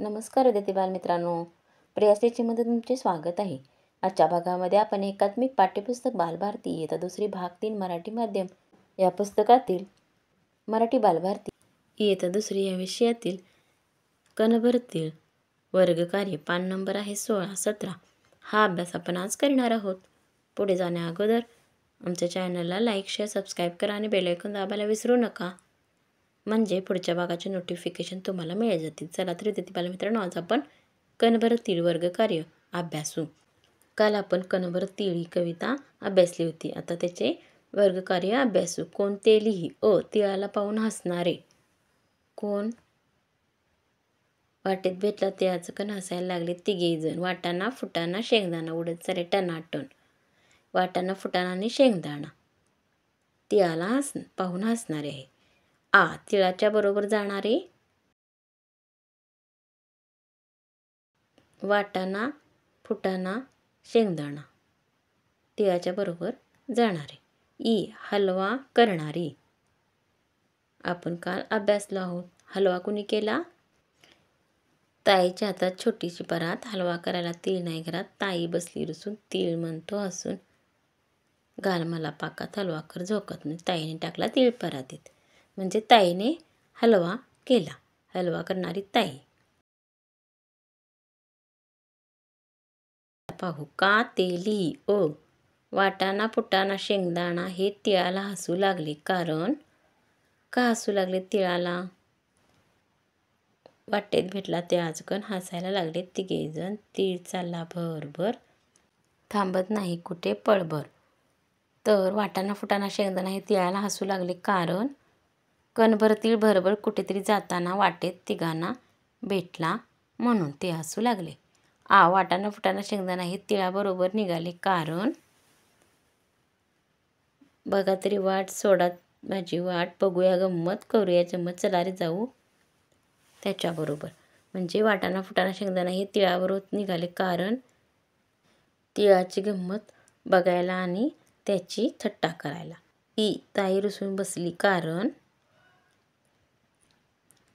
नमस्कार विद्यार्थी बालमित्रांनो प्रिया मदत तुमचे स्वागत आहे आजच्या भागामध्ये आपण एकात्मिक पाठ्यपुस्तक बालभारती येता दुसरी भाग तीन मराठी माध्यम या पुस्तकातील मराठी बालभारती येता दुसरी या विषयातील कणभरतील वर्गकार्य पान नंबर आहे सोळा सतरा हा अभ्यास आपण आज करणार आहोत पुढे जाण्या अगोदर आमच्या चॅनलला लाईक शेअर सबस्क्राईब करा आणि बेलायकून दाबायला विसरू नका म्हणजे पुढच्या भागाचे नोटिफिकेशन तुम्हाला मिळत जातील चला तर विद्यार्थी मित्रांनो आज आपण कणभर तीळ वर्ग कार्य अभ्यासू काल आपण कणभर तीळ ही कविता अभ्यासली होती आता त्याचे वर्ग कार्य अभ्यासू कोणते लिही अ तिळाला पाहून हसणारे कोण वाटेत भेटला आज कण हसायला लागले तिघेही जण वाटाणा फुटाणा शेंगदाणा उडत सारे टनाटण वाटाणा फुटाणा आणि शेंगदाणा तिळाला हस पाहून हसणारे आहे आ तिळाच्या बरोबर जाणारे वाटाणा फुटाणा शेंगदाणा तिळाच्या बरोबर जाणारे ई हलवा करणारी आपण काल अभ्यासलो आहोत हलवा कुणी केला ताईच्या हातात छोटीशी परात हलवा करायला तीळ नाही घरात ताई बसली रुसून तीळ म्हणतो हसून घाल मला पाकात हलवा कर झोकत नाही ताईने टाकला तीळ परातीत म्हणजे ताईने हलवा केला हलवा करणारी ताई पाहू का तेली ओ वाटाणा पुटाणा शेंगदाणा हे तिळाला हसू लागले कारण का हसू लागले तिळाला वाटेत भेटला ते आजकण हसायला लागले तिघेजण तीळ चालला भरभर थांबत नाही कुठे पळभर तर वाटाणा फुटाणा शेंगदाणा हे तिळाला हसू लागले कारण कणभर भरभर कुठेतरी जाताना वाटेत तिघांना भेटला म्हणून ते हसू लागले आ वाटाणा फुटाणा शेंगदाणा हे तिळाबरोबर निघाले कारण बघा तरी वाट सोडा माझी वाट बघूया गंमत करूया चम्मत चला रे जाऊ त्याच्याबरोबर म्हणजे वाटाणा फुटाणा शेंगदाणा हे तिळाबरोबर निघाले कारण तिळाची गंमत बघायला आणि त्याची थट्टा करायला ती ताई रुसून बसली कारण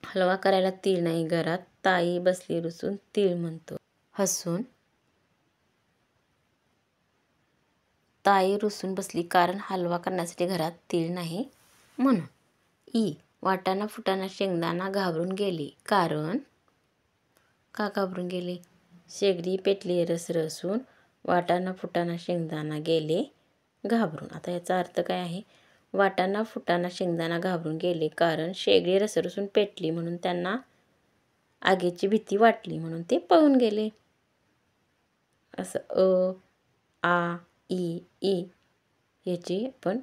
हलवा करायला तीळ नाही घरात ताई बसली रुसून तीळ म्हणतो हसून ताई रुसून बसली कारण हलवा करण्यासाठी घरात तीळ नाही म्हणून ई वाटाणा फुटाना शेंगदाणा घाबरून गेली कारण का घाबरून गेली शेगडी पेटली रस रसून वाटाणा फुटाना शेंगदाणा गेले घाबरून आता याचा अर्थ काय आहे वाटांना फुटाणा शेंगदाणा घाबरून गेले कारण शेगडी रसरसून पेटली म्हणून त्यांना आगीची भीती वाटली म्हणून ते पळून गेले असं अ आ ई ई याची आपण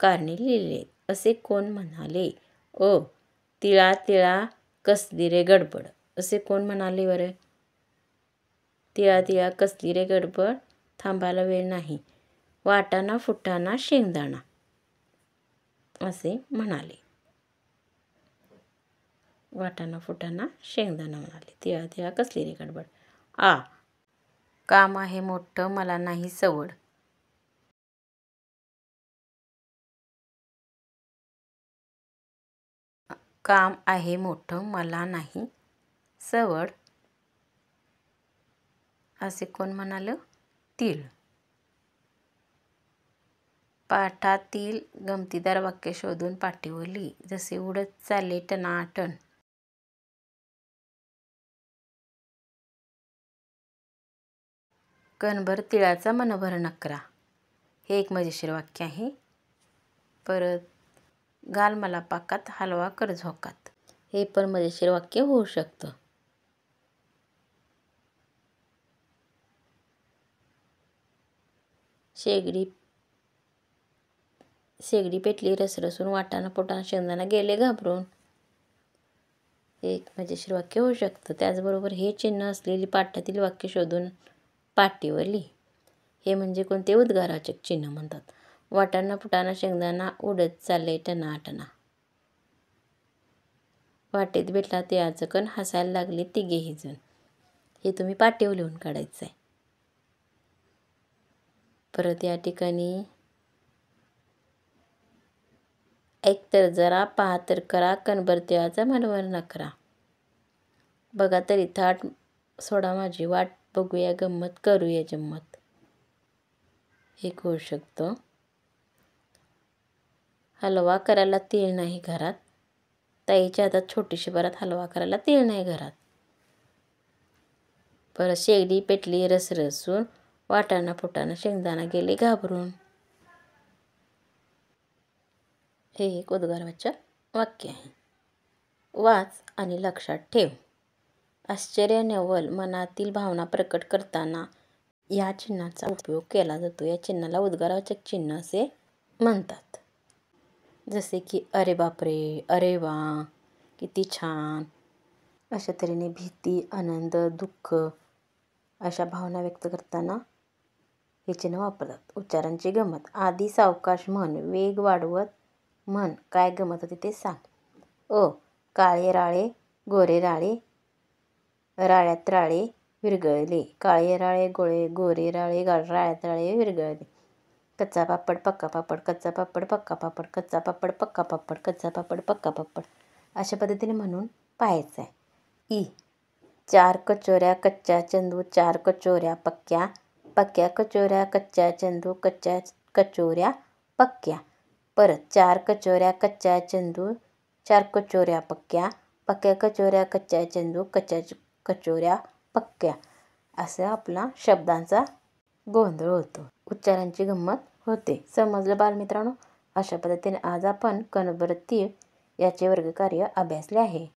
कारणे लिहिले असे कोण म्हणाले अ तिळा तिळा कसली रे गडबड असे कोण म्हणाले बरे तिळा तिळा कसली रे गडबड थांबायला वेळ नाही वाटाणा फुटाना शेंगदाणा असे म्हणाले वाटाणा फुटाना शेंगदाणा म्हणाले तिळा तिळा कसली रे गडबड आ काम आहे मोठं मला नाही सवड काम आहे मोठं मला नाही सवड असे कोण म्हणाल तीळ पाठातील गमतीदार वाक्य शोधून पाठीवर जसे उडत चालले टनाटन कणभर तिळाचा मनभर नकरा हे एक मजेशीर वाक्य आहे परत गाल मला पाकात हलवा कर झोकात हे पण मजेशीर वाक्य होऊ शकतं शेगडी शेगडी पेटली रसरसून वाटाना फुटाना शेंगदाणा गेले घाबरून एक मजेशीर म्हणजे वाक्य होऊ शकतं त्याचबरोबर हे चिन्ह असलेली पाठातील वाक्य शोधून पाटीवर लिही हे म्हणजे कोणते उद्गाराचक चिन्ह म्हणतात वाटाणा पुटाना शेंगदाणा उडत चालले टना टना वाटेत भेटला ते आचकन हसायला लागले तिघेही जण हे तुम्ही पाटीवर लिहून काढायचं आहे परत या ठिकाणी एकतर जरा पहा तर करा कणभर तिळाचा न करा बघा तरी थाट सोडा माझी वाट बघूया गंमत करूया जम्मत हे होऊ शकतो हलवा करायला तीळ नाही घरात ताईच्या हातात छोटीशी बरात हलवा करायला तीळ नाही घरात परत शेगडी पेटली रसरसून वाटाना फुटाना शेंगदाणा गेले घाबरून हे एक उद्गारवाचक वाक्य आहे वाच आणि लक्षात ठेव आश्चर्य नवल मनातील भावना प्रकट करताना या चिन्हाचा उपयोग केला जातो या चिन्हाला उद्गारवाचक चिन्ह असे म्हणतात जसे की अरे बापरे अरे वा किती छान अशा तऱ्हेने भीती आनंद दुःख अशा भावना व्यक्त करताना हे चिन्ह वापरतात उच्चारांची गमत आधी सावकाश म्हण वेग वाढवत म्हण काय गमत होती ते सांग ओ काळे राळे गोरे राळे राळ्यात राळे विरगळले काळे राळे गोळे गोरे राळे राळ्यात राळे विरगळले कच्चा पापड पक्का पापड कच्चा पापड पक्का पापड कच्चा पापड पक्का पापड कच्चा पापड पक्का पापड अशा पद्धतीने म्हणून पाहायचं आहे ई चार कचोऱ्या कच्च्या चंदू चार कचोऱ्या पक्क्या पक्क्या कचोऱ्या कच्च्या चंदू कच्च्या कचोऱ्या पक्क्या परत चार कचोऱ्या कच्च्या चेंदू चार कचोऱ्या पक्क्या पक्क्या कचोऱ्या कच्च्या चेंदू कच्च्या कचोऱ्या पक्क्या असा आपला शब्दांचा गोंधळ होतो उच्चारांची गंमत होते समजलं बालमित्रांनो अशा पद्धतीने आज आपण कणबरती याचे वर्गकार्य अभ्यासले आहे